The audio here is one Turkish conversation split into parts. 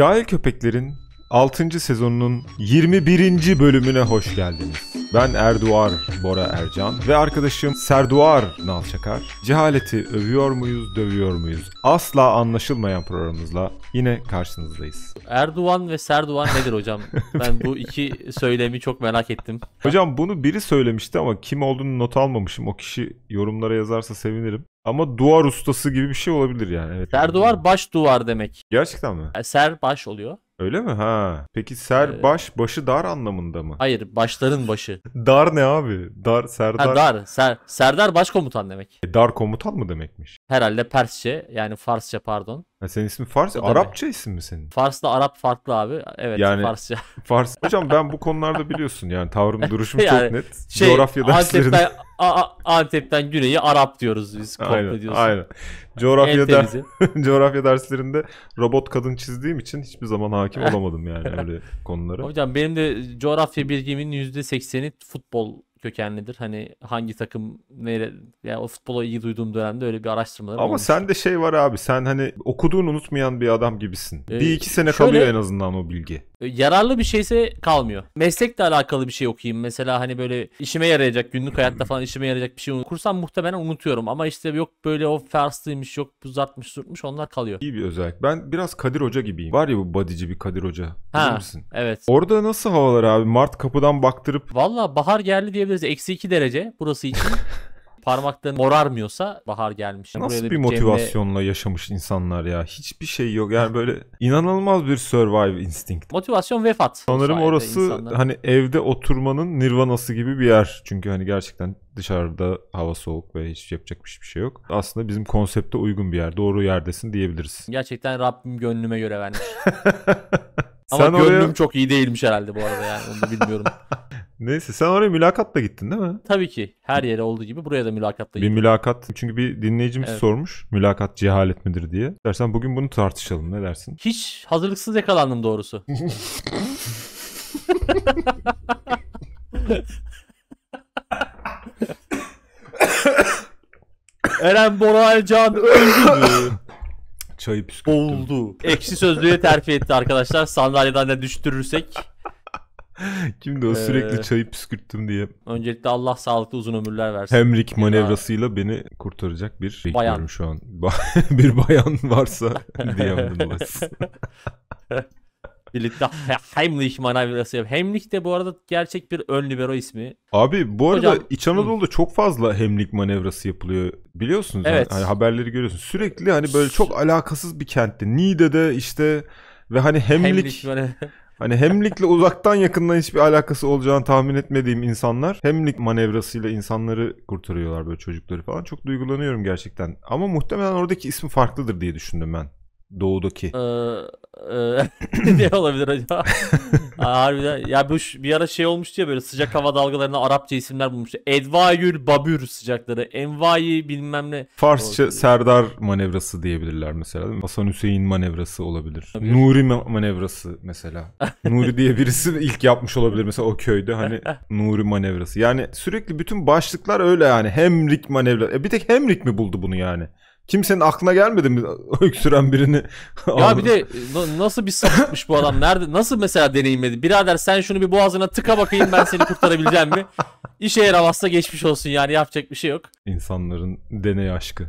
Cahil Köpeklerin 6. sezonunun 21. bölümüne hoş geldiniz. Ben Erduar Bora Ercan ve arkadaşım Serduar nalçakar Çakar. Cehaleti övüyor muyuz, dövüyor muyuz? Asla anlaşılmayan programımızla yine karşınızdayız. Erdoğan ve Serduan nedir hocam? ben bu iki söylemi çok merak ettim. Hocam bunu biri söylemişti ama kim olduğunu not almamışım. O kişi yorumlara yazarsa sevinirim. Ama duvar ustası gibi bir şey olabilir yani. Evet. Serduvar baş duvar demek. Gerçekten mi? E, ser baş oluyor. Öyle mi? Ha. Peki ser ee, baş başı dar anlamında mı? Hayır başların başı. dar ne abi? Dar Serdar. Ha, dar. Ser, Serdar başkomutan demek. E, dar komutan mı demekmiş? Herhalde Persçe yani Farsça pardon. Ha, senin ismin Fars, o Arapça demek. isim mi senin? Fars'la Arap farklı abi. Evet yani, Farsça. Fars. Hocam ben bu konularda biliyorsun yani tavrım duruşum yani, çok net. Şey, Coğrafya derslerinde. Antep'ten güneyi Arap diyoruz biz. Komple aynen, aynen. Coğrafya, der, coğrafya derslerinde robot kadın çizdiğim için hiçbir zaman hakim olamadım yani öyle konulara. Hocam benim de coğrafya bilgimin %80'i futbol kökenlidir. Hani hangi takım nere yani o futbola iyi duyduğum dönemde öyle bir araştırmalar Ama olmuştu. de şey var abi. Sen hani okuduğunu unutmayan bir adam gibisin. Ee, bir iki sene şöyle, kalıyor en azından o bilgi. Ee, yararlı bir şeyse kalmıyor. Meslekle alakalı bir şey okuyayım. Mesela hani böyle işime yarayacak, günlük hayatta falan işime yarayacak bir şey okursam muhtemelen unutuyorum. Ama işte yok böyle o Fars'lıymış, yok uzatmış, tutmuş onlar kalıyor. İyi bir özellik. Ben biraz Kadir Hoca gibiyim. Var ya bu badici bir Kadir Hoca. Ha, misin? evet. Orada nasıl havalar abi? Mart kapıdan baktırıp. Valla bahar yerli diyebiliriz. Eksi 2 derece burası için. parmakların morarmıyorsa bahar gelmiş. Nasıl Buraya bir, motivasyonla Cemre... yaşamış insanlar ya? Hiçbir şey yok. Yani böyle inanılmaz bir survive instinct. Motivasyon vefat. Sanırım orası insanların. hani evde oturmanın nirvanası gibi bir yer. Çünkü hani gerçekten dışarıda hava soğuk ve hiç yapacak bir şey yok. Aslında bizim konsepte uygun bir yer. Doğru yerdesin diyebiliriz. Gerçekten Rabbim gönlüme göre vermiş. Ama sen gönlüm oraya... çok iyi değilmiş herhalde bu arada yani onu bilmiyorum. Neyse sen oraya mülakatla gittin değil mi? Tabii ki. Her yere olduğu gibi buraya da mülakatla gittim. Bir mülakat çünkü bir dinleyicimiz evet. sormuş mülakat cehalet midir diye. Dersen bugün bunu tartışalım ne dersin? Hiç hazırlıksız yakalandım doğrusu. Eren Boray Can öldü. Çayı püskürttüm. Oldu. eksi sözlüğe terfi etti arkadaşlar. Sandalyeden de düştürürsek. Kimdi o ee, sürekli çayı püskürttüm diye. Öncelikle Allah sağlıklı uzun ömürler versin. Hemrik manevrasıyla beni kurtaracak bir şey bayan. şu an. bir bayan varsa DM'den ulaşsın. birlikte Heimlich manavrası şey- Heimlich de bu arada gerçek bir ön libero ismi. Abi bu arada Hocam, İç Anadolu'da hı. çok fazla Heimlich manevrası yapılıyor. Biliyorsunuz hani evet. hani, hani haberleri görüyorsunuz. Sürekli hani böyle çok alakasız bir kentte. Niğde'de işte ve hani Heimlich, Heimlich Hani hemlikle uzaktan yakından hiçbir alakası olacağını tahmin etmediğim insanlar hemlik manevrasıyla insanları kurtarıyorlar böyle çocukları falan. Çok duygulanıyorum gerçekten. Ama muhtemelen oradaki ismi farklıdır diye düşündüm ben. Doğudaki. Ee, e, ne olabilir acaba? Harbiden. Ya bu bir ara şey olmuştu ya böyle sıcak hava dalgalarına Arapça isimler bulmuştu. Edvayül Babür sıcakları. Envayi bilmem ne. Farsça Serdar manevrası diyebilirler mesela. Hasan Hüseyin manevrası olabilir. Tabii. Nuri manevrası mesela. Nuri diye birisi ilk yapmış olabilir mesela o köyde hani Nuri manevrası. Yani sürekli bütün başlıklar öyle yani. Hemrik manevrası. E, bir tek Hemrik mi buldu bunu yani? Kimsenin aklına gelmedi mi öksüren birini? ya bir de nasıl bir sapıtmış bu adam? Nerede nasıl mesela deneyimledi? Birader sen şunu bir boğazına tıka bakayım ben seni kurtarabileceğim mi? İşe yaramazsa geçmiş olsun yani yapacak bir şey yok. İnsanların deney aşkı.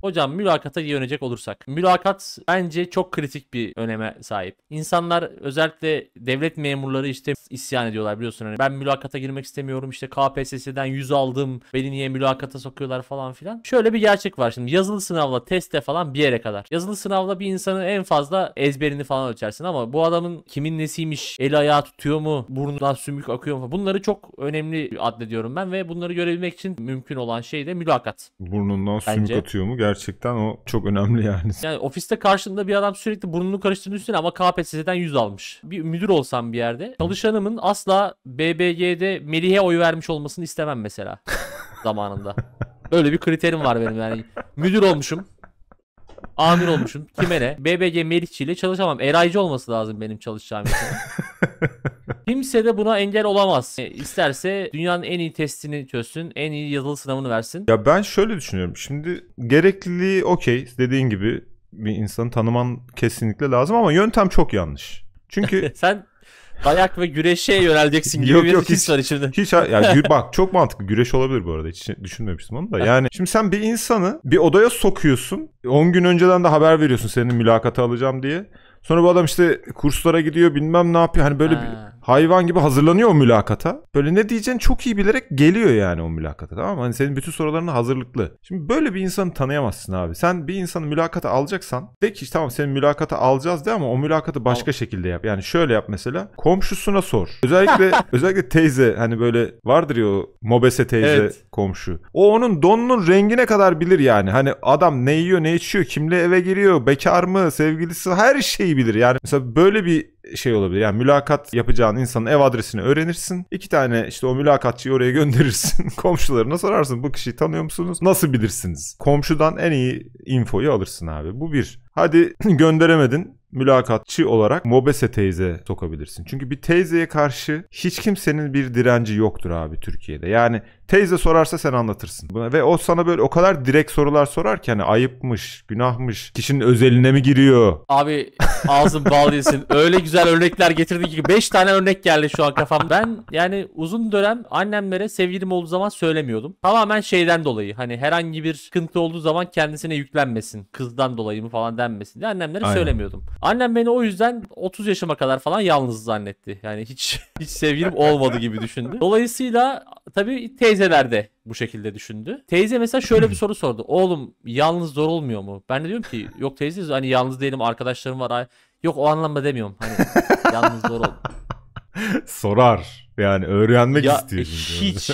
Hocam mülakata yönecek olursak. Mülakat bence çok kritik bir öneme sahip. İnsanlar özellikle devlet memurları işte isyan ediyorlar biliyorsun. Hani ben mülakata girmek istemiyorum işte KPSS'den 100 aldım beni niye mülakata sokuyorlar falan filan. Şöyle bir gerçek var şimdi yazılı sınavla teste falan bir yere kadar. Yazılı sınavla bir insanın en fazla ezberini falan ölçersin ama bu adamın kimin nesiymiş, eli ayağı tutuyor mu, burnundan sümük akıyor mu falan. bunları çok önemli adlediyorum ben ve bunları görebilmek için mümkün olan şey de mülakat. Burnundan bence. sümük atıyor mu? Gel gerçekten o çok önemli yani. Yani ofiste karşında bir adam sürekli burnunu karıştırdığı üstüne ama KPSS'den 100 almış. Bir müdür olsam bir yerde çalışanımın asla BBG'de Melih'e oy vermiş olmasını istemem mesela zamanında. Böyle bir kriterim var benim yani. Müdür olmuşum. Amir olmuşum. Kime ne? BBG Melihçi ile çalışamam. Eraycı olması lazım benim çalışacağım. Kimse de buna engel olamaz. E, isterse dünyanın en iyi testini çözsün, en iyi yazılı sınavını versin. Ya ben şöyle düşünüyorum. Şimdi gerekliliği okey dediğin gibi bir insanı tanıman kesinlikle lazım ama yöntem çok yanlış. Çünkü sen dayak ve güreşe yöneleceksin gibi yok, bir yok, hiç, var içinde. Hiç yani bak çok mantıklı güreş olabilir bu arada hiç düşünmemiştim onu da. Yani şimdi sen bir insanı bir odaya sokuyorsun 10 gün önceden de haber veriyorsun senin mülakata alacağım diye. Sonra bu adam işte kurslara gidiyor bilmem ne yapıyor. Hani böyle ha. bir hayvan gibi hazırlanıyor o mülakata. Böyle ne diyeceğini çok iyi bilerek geliyor yani o mülakata tamam mı? Hani senin bütün sorularına hazırlıklı. Şimdi böyle bir insanı tanıyamazsın abi. Sen bir insanı mülakata alacaksan de ki tamam seni mülakata alacağız de ama o mülakatı başka Al. şekilde yap. Yani şöyle yap mesela. Komşusuna sor. Özellikle özellikle teyze hani böyle vardır ya o mobese teyze evet. komşu. O onun donunun rengine kadar bilir yani. Hani adam ne yiyor ne içiyor kimle eve giriyor bekar mı sevgilisi her şeyi iyi bilir. Yani mesela böyle bir şey olabilir. Yani mülakat yapacağın insanın ev adresini öğrenirsin. İki tane işte o mülakatçıyı oraya gönderirsin. Komşularına sorarsın bu kişiyi tanıyor musunuz? Nasıl bilirsiniz? Komşudan en iyi infoyu alırsın abi. Bu bir. Hadi gönderemedin mülakatçı olarak Mobese teyze sokabilirsin. Çünkü bir teyzeye karşı hiç kimsenin bir direnci yoktur abi Türkiye'de. Yani teyze sorarsa sen anlatırsın. Ve o sana böyle o kadar direkt sorular sorar ki hani ayıpmış, günahmış, kişinin özeline mi giriyor? Abi ağzın bal Öyle güzel örnekler getirdin ki 5 tane örnek geldi şu an kafam. Ben yani uzun dönem annemlere sevgilim olduğu zaman söylemiyordum. Tamamen şeyden dolayı hani herhangi bir sıkıntı olduğu zaman kendisine yüklenmesin. Kızdan dolayı mı falan denmesin diye annemlere Aynen. söylemiyordum. Annem beni o yüzden 30 yaşıma kadar falan yalnız zannetti. Yani hiç hiç sevgilim olmadı gibi düşündü. Dolayısıyla tabii teyzeler de bu şekilde düşündü. Teyze mesela şöyle bir soru sordu. Oğlum yalnız zor olmuyor mu? Ben de diyorum ki yok teyze hani yalnız değilim arkadaşlarım var. Yok o anlamda demiyorum. Hani yalnız zor ol. Sorar. Yani öğrenmek ya, istiyor. Hiç.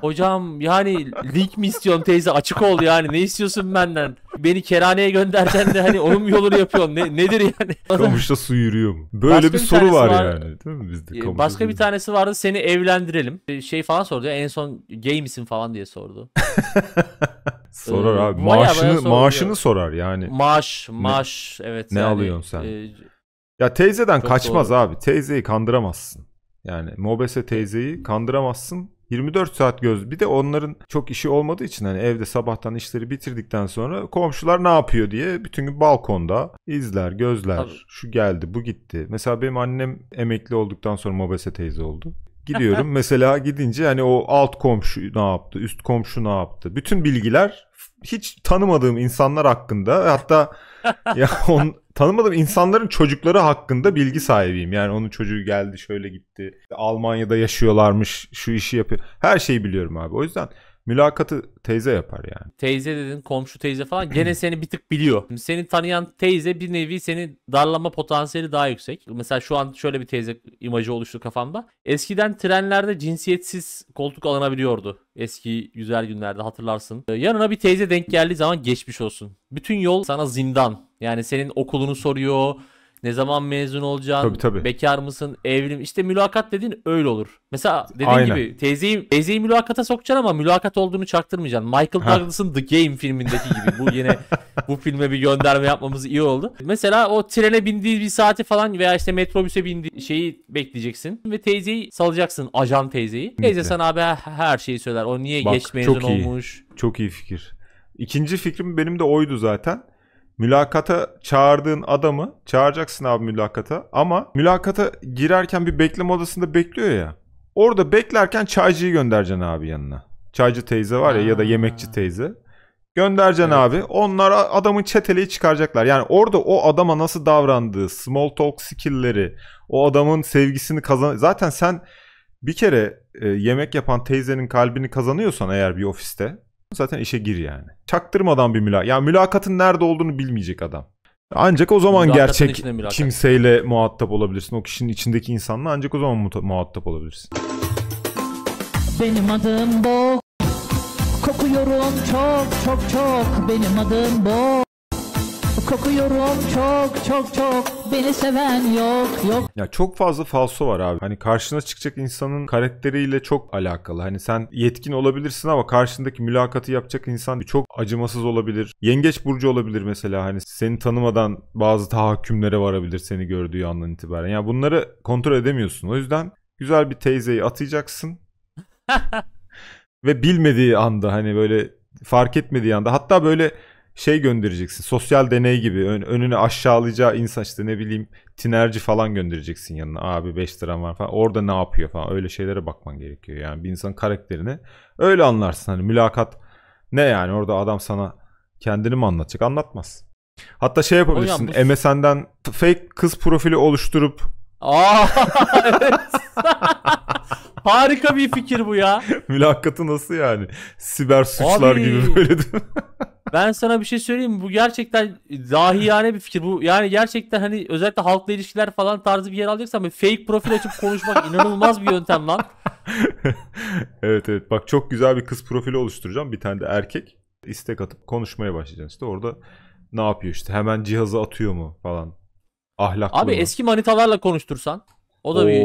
Hocam yani link mi istiyorsun teyze açık ol yani ne istiyorsun benden? beni kerhaneye göndersen de hani onun mu yolunu yapıyorsun? Ne, nedir yani? Kamışta su yürüyor mu? Böyle başka bir, soru var, var yani. Değil mi bizde? Ee, kamışta başka bir tanesi vardı seni evlendirelim. Ee, şey falan sordu ya en son gay misin falan diye sordu. sorar ee, abi. maaşını maaşını sorar yani. Maaş, maaş ne, evet. Ne yani, alıyorsun sen? E, ya teyzeden kaçmaz doğru. abi. Teyzeyi kandıramazsın. Yani mobese teyzeyi kandıramazsın. 24 saat göz. Bir de onların çok işi olmadığı için hani evde sabahtan işleri bitirdikten sonra komşular ne yapıyor diye bütün gün balkonda izler, gözler. Tabii. Şu geldi, bu gitti. Mesela benim annem emekli olduktan sonra mobese teyze oldu. Gidiyorum mesela gidince hani o alt komşu ne yaptı, üst komşu ne yaptı. Bütün bilgiler hiç tanımadığım insanlar hakkında hatta ya on, tanımadığım insanların çocukları hakkında bilgi sahibiyim. Yani onun çocuğu geldi şöyle gitti. Almanya'da yaşıyorlarmış şu işi yapıyor. Her şeyi biliyorum abi. O yüzden Mülakatı teyze yapar yani. Teyze dedin komşu teyze falan gene seni bir tık biliyor. Şimdi seni tanıyan teyze bir nevi seni darlama potansiyeli daha yüksek. Mesela şu an şöyle bir teyze imajı oluştu kafamda. Eskiden trenlerde cinsiyetsiz koltuk alınabiliyordu. Eski güzel günlerde hatırlarsın. Ee, yanına bir teyze denk geldiği zaman geçmiş olsun. Bütün yol sana zindan. Yani senin okulunu soruyor, ne zaman mezun olacaksın, tabii, tabii. bekar mısın, evli mi? İşte mülakat dediğin öyle olur. Mesela dediğin Aynen. gibi teyzeyi, teyzeyi mülakata sokacaksın ama mülakat olduğunu çaktırmayacaksın. Michael Douglas'ın The Game filmindeki gibi. Bu yine bu filme bir gönderme yapmamız iyi oldu. Mesela o trene bindiği bir saati falan veya işte metrobüse bindiği şeyi bekleyeceksin ve teyzeyi salacaksın ajan teyzeyi. Teyze sana abi her şeyi söyler. O niye Bak, geç mezun çok iyi. olmuş. Çok iyi fikir. İkinci fikrim benim de oydu zaten. Mülakata çağırdığın adamı çağıracaksın abi mülakata ama mülakata girerken bir bekleme odasında bekliyor ya. Orada beklerken çaycıyı göndereceksin abi yanına. Çaycı teyze var ya ha. ya da yemekçi teyze. Göndereceksin evet. abi. Onlar adamın çeteliği çıkaracaklar. Yani orada o adama nasıl davrandığı, small talk skill'leri, o adamın sevgisini kazan... Zaten sen bir kere e, yemek yapan teyzenin kalbini kazanıyorsan eğer bir ofiste Zaten işe gir yani. Çaktırmadan bir mülakat. Ya mülakatın nerede olduğunu bilmeyecek adam. Ancak o zaman Mülakatın gerçek kimseyle muhatap olabilirsin. O kişinin içindeki insanla ancak o zaman muhatap olabilirsin. Benim adım bu. Kokuyorum çok çok çok. Benim adım bu. Kokuyorum çok çok çok beni seven yok yok. Ya çok fazla falso var abi. Hani karşına çıkacak insanın karakteriyle çok alakalı. Hani sen yetkin olabilirsin ama karşındaki mülakatı yapacak insan çok acımasız olabilir. Yengeç burcu olabilir mesela hani seni tanımadan bazı tahakkümlere varabilir seni gördüğü andan itibaren. Ya yani bunları kontrol edemiyorsun. O yüzden güzel bir teyzeyi atacaksın. Ve bilmediği anda hani böyle fark etmediği anda hatta böyle şey göndereceksin. Sosyal deney gibi ön, önüne aşağılayacağı insan işte ne bileyim tinerci falan göndereceksin yanına. Abi 5 liram var falan. Orada ne yapıyor falan. Öyle şeylere bakman gerekiyor. Yani bir insanın karakterini öyle anlarsın. Hani mülakat ne yani orada adam sana kendini mi anlatacak? Anlatmaz. Hatta şey yapabilirsin. bu... MSN'den fake kız profili oluşturup Aa, evet. Harika bir fikir bu ya. Mülakatı nasıl yani? Siber suçlar Abi. gibi böyle. Ben sana bir şey söyleyeyim mi? Bu gerçekten dahiyane bir fikir. Bu yani gerçekten hani özellikle halkla ilişkiler falan tarzı bir yer alacaksan fake profil açıp konuşmak inanılmaz bir yöntem lan. evet evet. Bak çok güzel bir kız profili oluşturacağım. Bir tane de erkek. istek atıp konuşmaya başlayacaksın. İşte orada ne yapıyor işte? Hemen cihazı atıyor mu falan. Ahlaklı Abi mı? eski manitalarla konuştursan. O da Oo. bir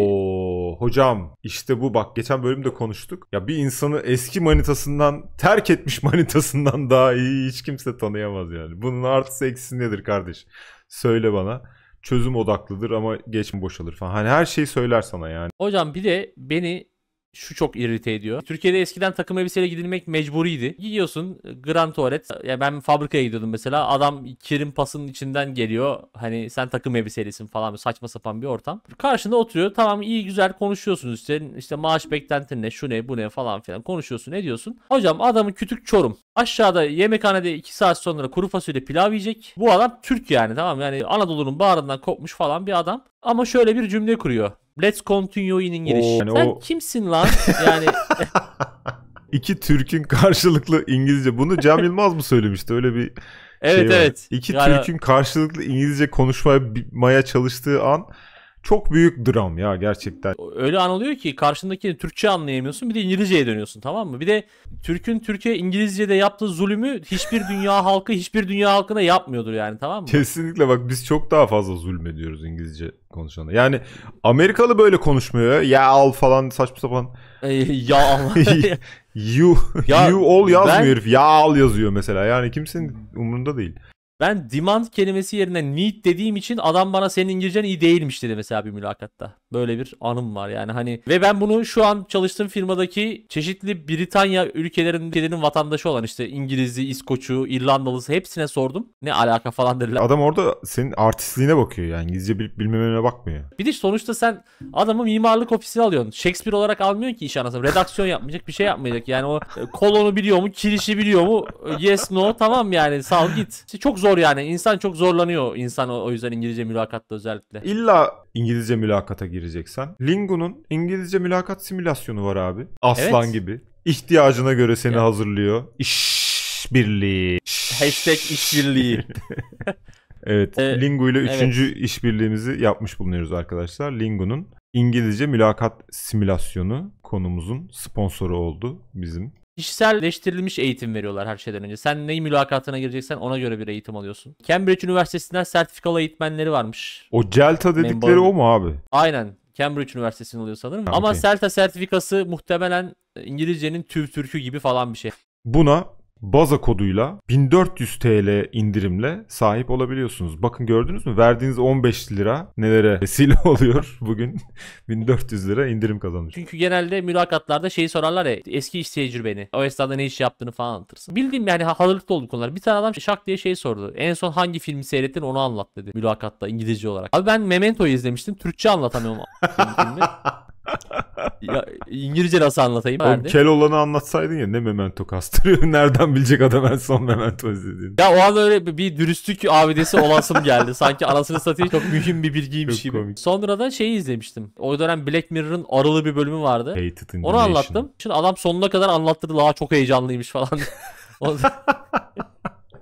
hocam işte bu bak geçen bölümde konuştuk. Ya bir insanı eski manitasından terk etmiş manitasından daha iyi hiç kimse tanıyamaz yani. Bunun artısı eksisi nedir kardeş? Söyle bana çözüm odaklıdır ama geç boşalır falan. Hani her şeyi söyler sana yani. Hocam bir de beni şu çok irrite ediyor. Türkiye'de eskiden takım elbiseyle gidilmek mecburiydi. Giyiyorsun e, grand tuvalet. Ya yani ben fabrikaya gidiyordum mesela. Adam kirim pasının içinden geliyor. Hani sen takım elbiselisin falan saçma sapan bir ortam. Karşında oturuyor. Tamam iyi güzel konuşuyorsunuz işte. İşte maaş beklentin ne şu ne bu ne falan filan konuşuyorsun Ne diyorsun? Hocam adamın kütük çorum. Aşağıda yemekhanede 2 saat sonra kuru fasulye pilav yiyecek. Bu adam Türk yani tamam yani Anadolu'nun bağrından kopmuş falan bir adam. Ama şöyle bir cümle kuruyor. Let's continue in English. Oo, yani Sen o... kimsin lan? Yani İki Türk'ün karşılıklı İngilizce. Bunu Cem Yılmaz mı söylemişti? Öyle bir Evet şey evet. Var. İki yani... Türk'ün karşılıklı İngilizce konuşmaya maya çalıştığı an çok büyük dram ya gerçekten. Öyle anılıyor ki karşındaki Türkçe anlayamıyorsun bir de İngilizceye dönüyorsun tamam mı? Bir de Türk'ün Türkiye İngilizce'de yaptığı zulmü hiçbir dünya halkı hiçbir dünya halkına yapmıyordur yani tamam mı? Kesinlikle bak biz çok daha fazla zulmediyoruz İngilizce konuşana. Yani Amerikalı böyle konuşmuyor ya al falan saçma sapan. ya al. you, ya, you all yazmıyor ben... herif ya al yazıyor mesela yani kimsenin umurunda değil. Ben demand kelimesi yerine need dediğim için adam bana senin İngilizcen iyi değilmiş dedi mesela bir mülakatta. Böyle bir anım var yani hani ve ben bunu şu an çalıştığım firmadaki çeşitli Britanya ülkelerinin, ülkelerinin vatandaşı olan işte İngiliz'i, İskoç'u, İrlandalısı hepsine sordum. Ne alaka falan dediler. Adam orada senin artistliğine bakıyor yani İngilizce bilip bilmemene bakmıyor. Bir de sonuçta sen adamı mimarlık ofisine alıyorsun. Shakespeare olarak almıyorsun ki iş anasını. Redaksiyon yapmayacak bir şey yapmayacak. Yani o kolonu biliyor mu, kirişi biliyor mu? Yes, no tamam yani sal git. İşte çok zor zor yani. İnsan çok zorlanıyor insan o yüzden İngilizce mülakatta özellikle. İlla İngilizce mülakata gireceksen. Lingu'nun İngilizce mülakat simülasyonu var abi. Aslan evet. gibi. İhtiyacına göre seni evet. hazırlıyor. İş birliği. Hashtag işbirliği. evet, ee, evet. Lingo ile üçüncü evet. işbirliğimizi yapmış bulunuyoruz arkadaşlar. Lingu'nun İngilizce mülakat simülasyonu konumuzun sponsoru oldu bizim kişiselleştirilmiş eğitim veriyorlar her şeyden önce. Sen neyi mülakatına gireceksen ona göre bir eğitim alıyorsun. Cambridge Üniversitesi'nden sertifikalı eğitmenleri varmış. O CELTA dedikleri Member. o mu abi? Aynen. Cambridge Üniversitesi'nin oluyor sanırım. Okay. Ama CELTA sertifikası muhtemelen İngilizcenin TÜV TÜRK'ü gibi falan bir şey. Buna Baza koduyla 1400 TL indirimle sahip olabiliyorsunuz. Bakın gördünüz mü? Verdiğiniz 15 lira nelere vesile oluyor bugün? 1400 lira indirim kazanmış. Çünkü genelde mülakatlarda şeyi sorarlar ya eski iş tecrübeni. O esnada ne iş yaptığını falan anlatırsın. Bildiğim yani hazırlıklı olduk onlar. Bir tane adam şak diye şey sordu. En son hangi filmi seyrettin onu anlat dedi mülakatta İngilizce olarak. Abi ben Memento'yu izlemiştim. Türkçe anlatamıyorum. ya, İngilizce nasıl anlatayım? Oğlum kel olanı anlatsaydın ya ne memento kastırıyor. Nereden bilecek adam en son memento izlediğini. Ya o an öyle bir dürüstlük avidesi olasım geldi. Sanki anasını satayım çok mühim bir bilgiymiş gibi. Komik. Sonra da şeyi izlemiştim. O dönem Black Mirror'ın arılı bir bölümü vardı. Hated Onu anlattım. Şimdi adam sonuna kadar anlattırdı. daha çok heyecanlıymış falan.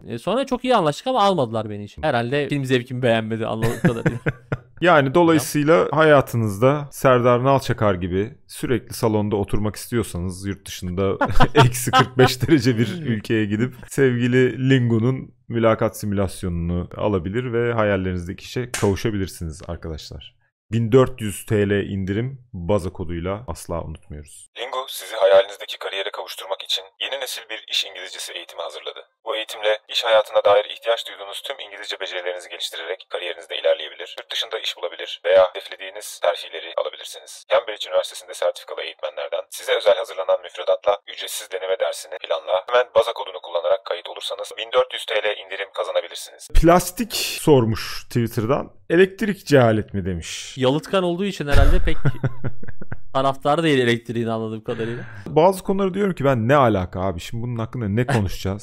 E, sonra çok iyi anlaştık ama almadılar beni için. Herhalde film zevkimi beğenmedi anladığım kadarıyla. Yani dolayısıyla hayatınızda Serdar Nalçakar gibi sürekli salonda oturmak istiyorsanız yurt dışında eksi 45 derece bir hmm. ülkeye gidip sevgili Lingunun mülakat simülasyonunu alabilir ve hayallerinizdeki işe kavuşabilirsiniz arkadaşlar. 1400 TL indirim baza koduyla asla unutmuyoruz. Lingo sizi hayalinizdeki kariyere kavuşturmak için yeni nesil bir iş İngilizcesi eğitimi hazırladı. Bu eğitimle iş hayatına dair ihtiyaç duyduğunuz tüm İngilizce becerilerinizi geliştirerek kariyerinizde ilerleyebilir, yurt dışında iş bulabilir veya hedeflediğiniz terfileri alabilirsiniz. Cambridge Üniversitesi'nde sertifikalı eğitmenlerden size özel hazırlanan müfredatla ücretsiz deneme dersini planla hemen baza kodunu kullanarak kayıt olursanız 1400 TL indirim kazanabilirsiniz. Plastik sormuş Twitter'dan. Elektrik cehalet mi demiş yalıtkan olduğu için herhalde pek taraftarı değil elektriğini anladığım kadarıyla. Bazı konuları diyorum ki ben ne alaka abi şimdi bunun hakkında ne konuşacağız?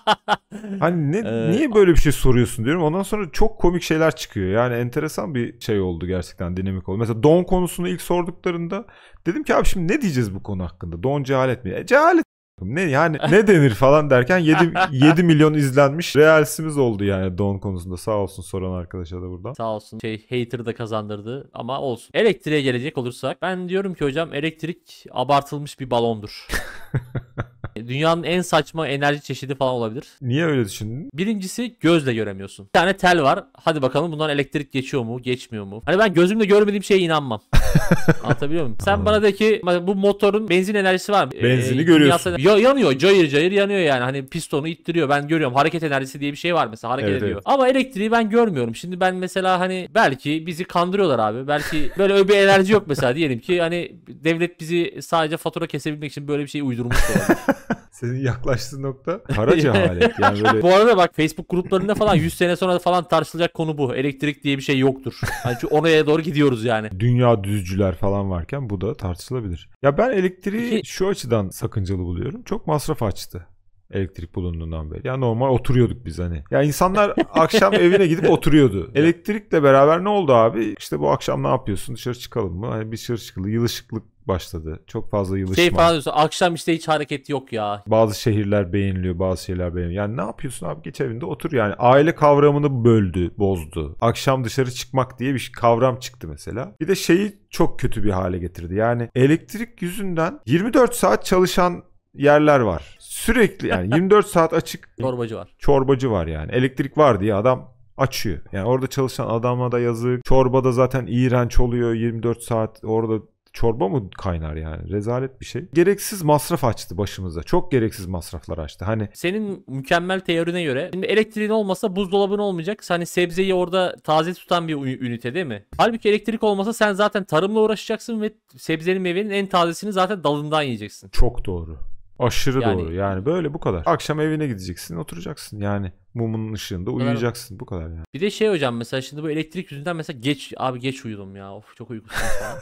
hani ne, ee, niye böyle bir şey soruyorsun diyorum. Ondan sonra çok komik şeyler çıkıyor. Yani enteresan bir şey oldu gerçekten dinamik oldu. Mesela don konusunu ilk sorduklarında dedim ki abi şimdi ne diyeceğiz bu konu hakkında? Don cehalet mi? E, cehalet ne yani ne denir falan derken 7, 7 milyon izlenmiş reelsimiz oldu yani Don konusunda. Sağ olsun soran arkadaşa da buradan. Sağ olsun. Şey hater da kazandırdı ama olsun. Elektriğe gelecek olursak ben diyorum ki hocam elektrik abartılmış bir balondur. Dünyanın en saçma enerji çeşidi falan olabilir. Niye öyle düşündün? Birincisi gözle göremiyorsun. Bir tane tel var. Hadi bakalım bundan elektrik geçiyor mu, geçmiyor mu? Hani ben gözümle görmediğim şeye inanmam. Anlatabiliyor muyum? Sen bana de ki bu motorun benzin enerjisi var mı? Ee, Benzini ee, görüyorsun. Ya, yanıyor. Cayır cayır yanıyor yani. Hani pistonu ittiriyor. Ben görüyorum. Hareket enerjisi diye bir şey var mesela. Hareket evet, ediyor. Evet. Ama elektriği ben görmüyorum. Şimdi ben mesela hani belki bizi kandırıyorlar abi. Belki böyle öyle bir enerji yok mesela. Diyelim ki hani devlet bizi sadece fatura kesebilmek için böyle bir şey uydurmuş Senin yaklaştığın nokta kara cehalet. Yani böyle... bu arada bak Facebook gruplarında falan 100 sene sonra falan tartışılacak konu bu. Elektrik diye bir şey yoktur. Yani çünkü oraya doğru gidiyoruz yani. Dünya düzcüler falan varken bu da tartışılabilir. Ya ben elektriği şu açıdan sakıncalı buluyorum. Çok masraf açtı elektrik bulunduğundan beri. Ya normal oturuyorduk biz hani. Ya insanlar akşam evine gidip oturuyordu. Elektrikle beraber ne oldu abi? İşte bu akşam ne yapıyorsun? Dışarı çıkalım mı? Hani bir dışarı çıkıldı. Yılışıklık başladı. Çok fazla yılışma. Şey falan diyorsun akşam işte hiç hareket yok ya. Bazı şehirler beğeniliyor bazı şeyler beğeniliyor. Yani ne yapıyorsun abi geç evinde otur yani. Aile kavramını böldü bozdu. Akşam dışarı çıkmak diye bir kavram çıktı mesela. Bir de şeyi çok kötü bir hale getirdi. Yani elektrik yüzünden 24 saat çalışan yerler var. Sürekli yani 24 saat açık. Çorbacı var. Çorbacı var yani. Elektrik var diye adam açıyor. Yani orada çalışan adama da yazık. Çorba da zaten iğrenç oluyor 24 saat orada çorba mı kaynar yani? Rezalet bir şey. Gereksiz masraf açtı başımıza. Çok gereksiz masraflar açtı. Hani senin mükemmel teorine göre şimdi elektriğin olmasa buzdolabın olmayacak. Hani sebzeyi orada taze tutan bir ünite değil mi? Halbuki elektrik olmasa sen zaten tarımla uğraşacaksın ve sebzenin meyvenin en tazesini zaten dalından yiyeceksin. Çok doğru. Aşırı yani, doğru. Yani böyle bu kadar. Akşam evine gideceksin, oturacaksın yani. Mumun ışığında uyuyacaksın. Bu kadar yani. Bir de şey hocam mesela şimdi bu elektrik yüzünden mesela geç abi geç uyudum ya. Of çok uykusuz falan.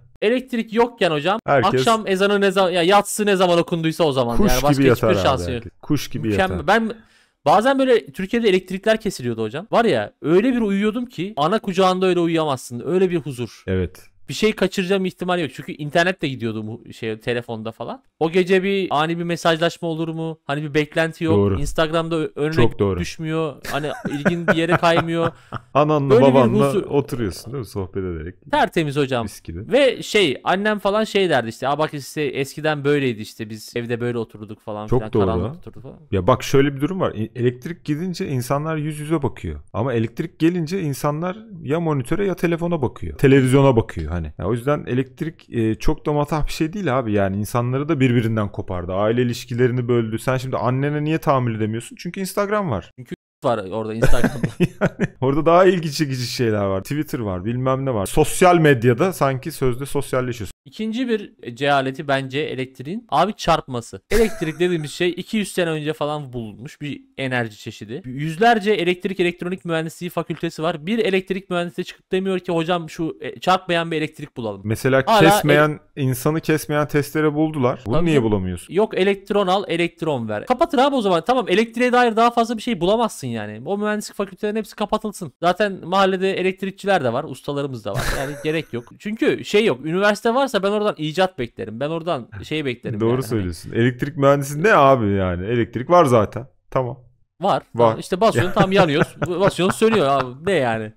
elektrik yokken hocam herkes... akşam ezanı ne zaman ya yatsı ne zaman okunduysa o zaman Kuş yani başka gibi hiçbir şansı yok. Kuş gibi Mükemmel. yatar. Ben Bazen böyle Türkiye'de elektrikler kesiliyordu hocam. Var ya öyle bir uyuyordum ki ana kucağında öyle uyuyamazsın. Öyle bir huzur. Evet bir şey kaçıracağım ihtimal yok. Çünkü internet de gidiyordu bu şey telefonda falan. O gece bir ani bir mesajlaşma olur mu? Hani bir beklenti yok. Doğru. Instagram'da önüne Çok doğru. düşmüyor. Hani ilgin bir yere kaymıyor. Ananla Böyle babanla huzur... oturuyorsun değil mi? Sohbet ederek. Tertemiz hocam. Mis Ve şey annem falan şey derdi işte. Aa bak işte eskiden böyleydi işte biz evde böyle oturduk falan. Çok falan, doğru. Oturduk falan. Ya bak şöyle bir durum var. E, elektrik gidince insanlar yüz yüze bakıyor. Ama elektrik gelince insanlar ya monitöre ya telefona bakıyor. Televizyona bakıyor. Hani hani. Ya o yüzden elektrik e, çok da matah bir şey değil abi yani insanları da birbirinden kopardı. Aile ilişkilerini böldü. Sen şimdi annene niye tahammül edemiyorsun? Çünkü Instagram var. Çünkü var orada Instagram'da. yani orada daha ilgi çekici şeyler var. Twitter var bilmem ne var. Sosyal medyada sanki sözde sosyalleşiyorsun. İkinci bir e, cehaleti bence elektriğin abi çarpması. Elektrik dediğimiz şey 200 sene önce falan bulunmuş bir enerji çeşidi. Yüzlerce elektrik elektronik mühendisliği fakültesi var. Bir elektrik mühendisi çıkıp demiyor ki hocam şu e, çarpmayan bir elektrik bulalım. Mesela Hala kesmeyen ele- insanı kesmeyen testere buldular. Bunu Tabii niye bulamıyorsun? Yok elektron al elektron ver. Kapatır abi o zaman. Tamam elektriğe dair daha fazla bir şey bulamazsın yani. O mühendislik fakültelerinin hepsi kapatılsın. Zaten mahallede elektrikçiler de var. Ustalarımız da var. Yani gerek yok. Çünkü şey yok. Üniversite varsa Olmasa ben oradan icat beklerim. Ben oradan şey beklerim. Doğru yani. Hani söylüyorsun. Elektrik mühendisi ne abi yani? Elektrik var zaten. Tamam. Var. Var. Tamam. İşte basıyorsun tam yanıyoruz. basıyorsun sönüyor abi. Ne yani?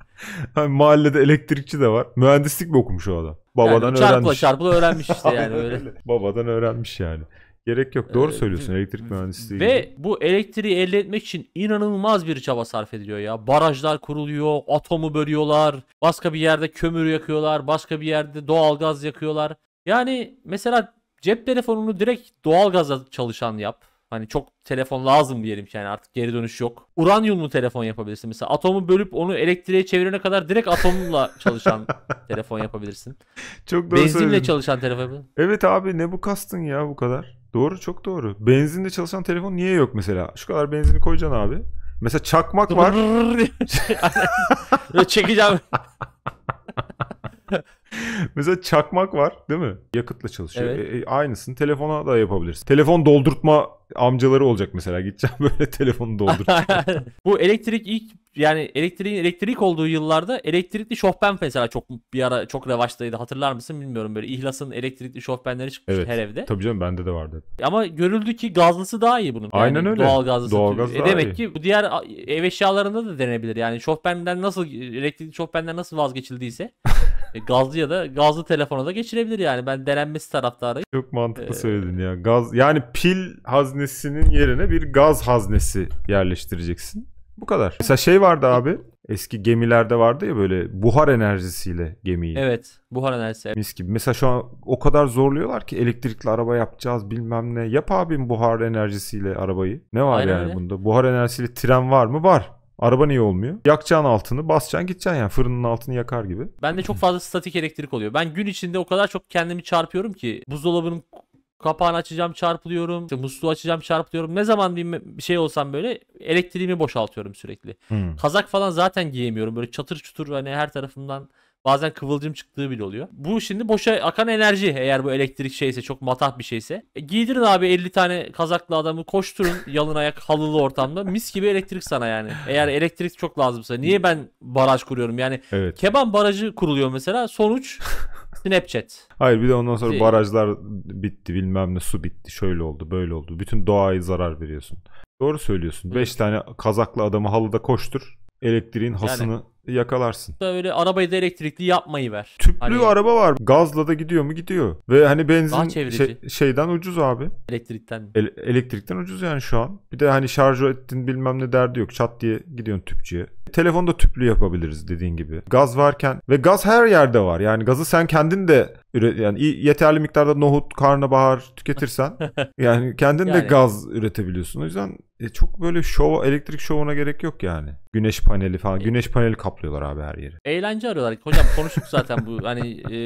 Hani mahallede elektrikçi de var. Mühendislik mi okumuş o adam? Babadan yani çarpla, öğrenmiş. Çarpla çarpla öğrenmiş işte yani öyle. Babadan öğrenmiş yani. Gerek yok. Doğru ee, söylüyorsun elektrik mühendisliği. Ve bu elektriği elde etmek için inanılmaz bir çaba sarf ediliyor ya. Barajlar kuruluyor, atomu bölüyorlar, başka bir yerde kömür yakıyorlar, başka bir yerde doğalgaz yakıyorlar. Yani mesela cep telefonunu direkt doğalgazla çalışan yap. Hani çok telefon lazım diyelim ki yani artık geri dönüş yok. Uranyumlu telefon yapabilirsin mesela. Atomu bölüp onu elektriğe çevirene kadar direkt atomla çalışan telefon yapabilirsin. Çok doğru Benzinle söyledin. çalışan telefon yapabilirsin. Evet abi ne bu kastın ya bu kadar? Doğru çok doğru. benzinde çalışan telefon niye yok mesela? Şu kadar benzini koyacaksın abi. Mesela çakmak var. Çekeceğim. Mesela çakmak var değil mi? Yakıtla çalışıyor. Evet. E, e, aynısını telefona da yapabilirsin. Telefon doldurtma amcaları olacak mesela. Gideceğim böyle telefonu dolduracağım. Bu elektrik ilk yani elektriğin elektrik olduğu yıllarda elektrikli şofben mesela çok bir ara çok revaçtaydı. Hatırlar mısın bilmiyorum böyle İhlas'ın elektrikli şofbenleri çıkmış evet. her evde. Tabii canım bende de vardı. Ama görüldü ki gazlısı daha iyi bunun. Yani Aynen öyle. Doğal gazlısı. Doğal gaz e demek iyi. ki bu diğer ev eşyalarında da denebilir. Yani şofbenden nasıl elektrikli şofbenden nasıl vazgeçildiyse e, gazlı ya da gazlı telefona da geçirebilir yani. Ben denenmesi taraftarıyım. Çok mantıklı ee... söyledin ya. Gaz yani pil haznesinin yerine bir gaz haznesi yerleştireceksin. Bu kadar. Mesela şey vardı abi. Eski gemilerde vardı ya böyle buhar enerjisiyle gemiyi. Evet buhar enerjisi. Mis gibi. Mesela şu an o kadar zorluyorlar ki elektrikli araba yapacağız bilmem ne. Yap abim buhar enerjisiyle arabayı. Ne var Aynen yani öyle. bunda? Buhar enerjisiyle tren var mı? Var. Araba niye olmuyor? Yakacağın altını basacaksın gideceksin yani fırının altını yakar gibi. Bende çok fazla statik elektrik oluyor. Ben gün içinde o kadar çok kendimi çarpıyorum ki buzdolabının kapağını açacağım çarpılıyorum. İşte musluğu açacağım çarpılıyorum. Ne zaman bir şey olsam böyle elektriğimi boşaltıyorum sürekli. Hmm. Kazak falan zaten giyemiyorum. Böyle çatır çutur hani her tarafımdan Bazen kıvılcım çıktığı bile oluyor. Bu şimdi boşa akan enerji eğer bu elektrik şeyse çok matah bir şeyse. E, giydirin abi 50 tane kazaklı adamı koşturun yalın ayak halılı ortamda. Mis gibi elektrik sana yani. Eğer elektrik çok lazımsa niye ben baraj kuruyorum? Yani evet. Keban barajı kuruluyor mesela. Sonuç Snapchat. Hayır bir de ondan sonra barajlar bitti bilmem ne su bitti şöyle oldu böyle oldu. Bütün doğayı zarar veriyorsun. Doğru söylüyorsun. 5 tane kazaklı adamı halıda koştur. Elektriğin hasını yani yakalarsın. Da öyle arabayı da elektrikli yapmayı ver. Tüplü hani... araba var. Gazla da gidiyor mu? Gidiyor. Ve hani benzin şey, şeyden ucuz abi. Elektrikten. El, elektrikten ucuz yani şu an. Bir de hani şarj ettin bilmem ne derdi yok. Çat diye gidiyorsun tüpçüye. da tüplü yapabiliriz dediğin gibi. Gaz varken ve gaz her yerde var. Yani gazı sen kendin de üre, yani yeterli miktarda nohut, karnabahar tüketirsen yani kendin yani. de gaz üretebiliyorsun. O yüzden e, çok böyle şov elektrik şovuna gerek yok yani. Güneş paneli falan. E, güneş paneli kaplıyorlar abi her yeri. Eğlence arıyorlar. Hocam konuştuk zaten bu hani e,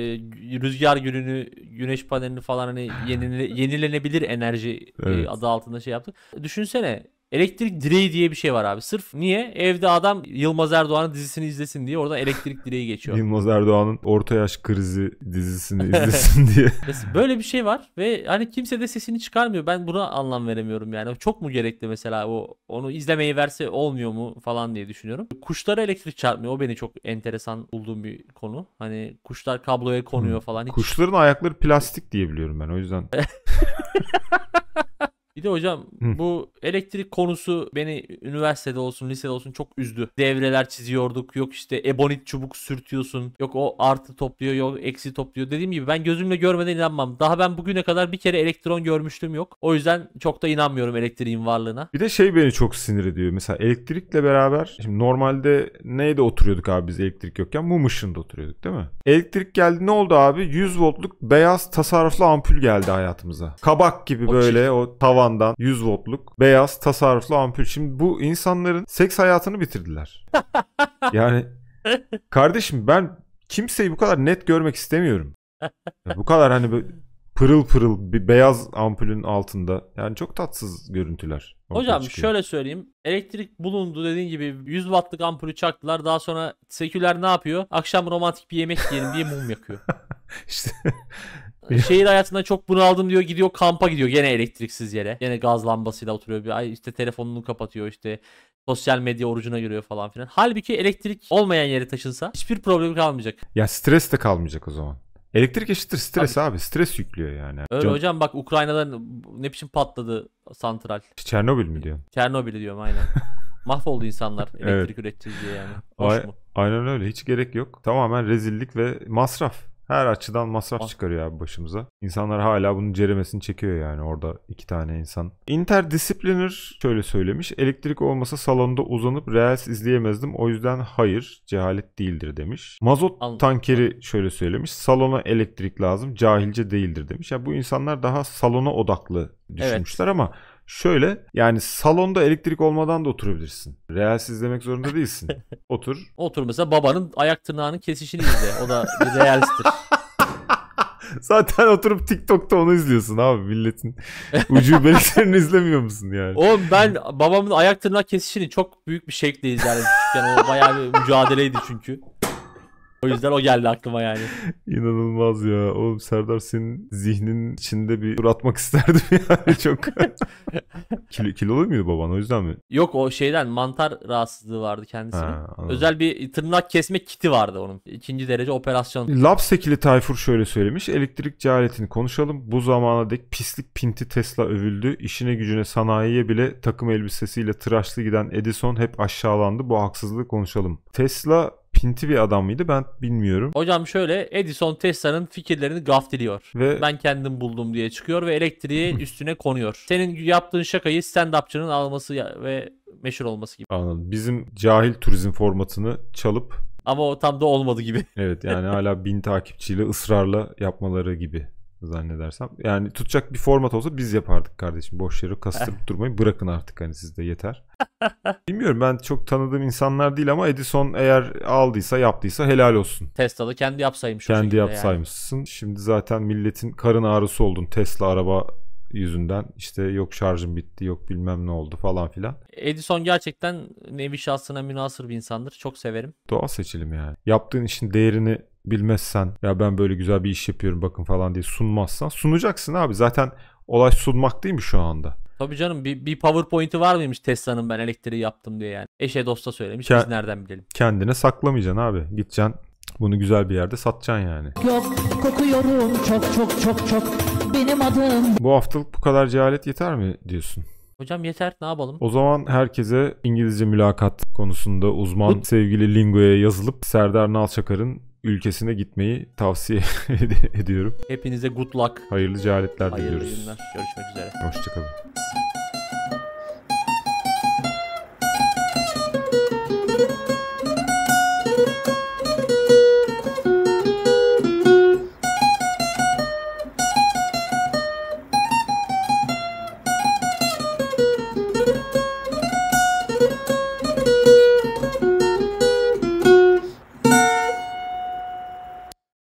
rüzgar gününü, güneş panelini falan hani yenile, yenilenebilir enerji e, evet. e, adı altında şey yaptık. Düşünsene Elektrik direği diye bir şey var abi. Sırf niye? Evde adam Yılmaz Erdoğan'ın dizisini izlesin diye oradan elektrik direği geçiyor. Yılmaz Erdoğan'ın orta yaş krizi dizisini izlesin diye. Böyle bir şey var ve hani kimse de sesini çıkarmıyor. Ben buna anlam veremiyorum yani. Çok mu gerekli mesela o onu izlemeyi verse olmuyor mu falan diye düşünüyorum. Kuşlara elektrik çarpmıyor. O beni çok enteresan bulduğum bir konu. Hani kuşlar kabloya konuyor falan. Hiç... Kuşların ayakları plastik diye biliyorum ben. O yüzden Bir de hocam Hı. bu elektrik konusu beni üniversitede olsun lisede olsun çok üzdü. Devreler çiziyorduk yok işte ebonit çubuk sürtüyorsun yok o artı topluyor yok eksi topluyor. Dediğim gibi ben gözümle görmeden inanmam. Daha ben bugüne kadar bir kere elektron görmüştüm yok. O yüzden çok da inanmıyorum elektriğin varlığına. Bir de şey beni çok sinir ediyor. Mesela elektrikle beraber şimdi normalde neyde oturuyorduk abi biz elektrik yokken? Mum ışığında oturuyorduk değil mi? Elektrik geldi ne oldu abi? 100 voltluk beyaz tasarruflu ampul geldi hayatımıza. Kabak gibi o böyle şey. o tava tavandan 100 voltluk beyaz tasarruflu ampul. Şimdi bu insanların seks hayatını bitirdiler. yani kardeşim ben kimseyi bu kadar net görmek istemiyorum. Ya bu kadar hani böyle pırıl pırıl bir beyaz ampulün altında. Yani çok tatsız görüntüler. Hocam çıkıyor. şöyle söyleyeyim. Elektrik bulundu dediğin gibi 100 wattlık ampulü çaktılar. Daha sonra seküler ne yapıyor? Akşam romantik bir yemek yiyelim diye mum yakıyor. işte şehir hayatında çok bunaldın diyor gidiyor kampa gidiyor gene elektriksiz yere. Gene gaz lambasıyla oturuyor bir ay işte telefonunu kapatıyor işte sosyal medya orucuna giriyor falan filan. Halbuki elektrik olmayan yere taşınsa hiçbir problem kalmayacak. Ya stres de kalmayacak o zaman. Elektrik eşittir stres abi. abi. Stres yüklüyor yani. Öyle Can... hocam bak Ukrayna'dan ne biçim patladı santral. Çernobil mi diyorsun? Çernobil diyorum aynen. Mahvoldu insanlar elektrik evet. üreteceği yani. Hoş Ay- mu? Aynen öyle hiç gerek yok. Tamamen rezillik ve masraf. Her açıdan masraf çıkarıyor abi başımıza. İnsanlar hala bunun ceremesini çekiyor yani orada iki tane insan. Interdisipliner şöyle söylemiş. Elektrik olmasa salonda uzanıp Reels izleyemezdim. O yüzden hayır cehalet değildir demiş. Mazot Anladım. tankeri şöyle söylemiş. Salona elektrik lazım cahilce değildir demiş. Yani bu insanlar daha salona odaklı düşünmüşler evet. ama Şöyle yani salonda elektrik olmadan da oturabilirsin. Realsiz demek zorunda değilsin. Otur. Otur mesela babanın ayak tırnağının kesişini izle. O da bir realstir. Zaten oturup TikTok'ta onu izliyorsun abi milletin. Ucubeliklerini izlemiyor musun yani? Oğlum ben babamın ayak tırnak kesişini çok büyük bir şekle izlerdim. Yani o bayağı bir mücadeleydi çünkü. O yüzden o geldi aklıma yani. İnanılmaz ya. Oğlum Serdar senin zihnin içinde bir tur atmak isterdim yani çok. Kilo, kilolu muydu baban o yüzden mi? Yok o şeyden mantar rahatsızlığı vardı kendisinin. Ha, Özel bir tırnak kesme kiti vardı onun. İkinci derece operasyon. Lapsekili Tayfur şöyle söylemiş. Elektrik cehaletini konuşalım. Bu zamana dek pislik pinti Tesla övüldü. İşine gücüne sanayiye bile takım elbisesiyle tıraşlı giden Edison hep aşağılandı. Bu haksızlığı konuşalım. Tesla pinti bir adam mıydı ben bilmiyorum. Hocam şöyle Edison Tesla'nın fikirlerini gafdiliyor. Ve ben kendim buldum diye çıkıyor ve elektriği üstüne konuyor. Senin yaptığın şakayı stand-upçının alması ve meşhur olması gibi. Anladım. Bizim cahil turizm formatını çalıp ama o tam da olmadı gibi. evet yani hala bin takipçiyle ısrarla yapmaları gibi zannedersem. Yani tutacak bir format olsa biz yapardık kardeşim. Boş yere kastırıp durmayı bırakın artık hani sizde yeter. Bilmiyorum ben çok tanıdığım insanlar değil ama Edison eğer aldıysa yaptıysa helal olsun. Tesla'lı kendi yapsaymış. Kendi yapsaymışsın. Yani. Şimdi zaten milletin karın ağrısı oldun Tesla araba yüzünden işte yok şarjım bitti yok bilmem ne oldu falan filan. Edison gerçekten nevi şahsına münasır bir insandır. Çok severim. Doğal seçilim yani. Yaptığın işin değerini bilmezsen ya ben böyle güzel bir iş yapıyorum bakın falan diye sunmazsan sunacaksın abi. Zaten olay sunmak değil mi şu anda? Tabii canım bir, bir PowerPoint'i var mıymış Tesla'nın ben elektriği yaptım diye yani. Eşe dosta söylemiş Ke- biz nereden bilelim. Kendine saklamayacaksın abi. Gideceksin bunu güzel bir yerde satacaksın yani. Yok kokuyorum çok çok çok çok benim adım. Bu haftalık bu kadar cehalet yeter mi diyorsun? Hocam yeter ne yapalım? O zaman herkese İngilizce mülakat konusunda uzman sevgili Lingo'ya yazılıp Serdar Nalçakar'ın ülkesine gitmeyi tavsiye ediyorum. Hepinize good luck. Hayırlı cehaletler diliyoruz. Hayırlı günler. Görüşmek üzere. Hoşçakalın.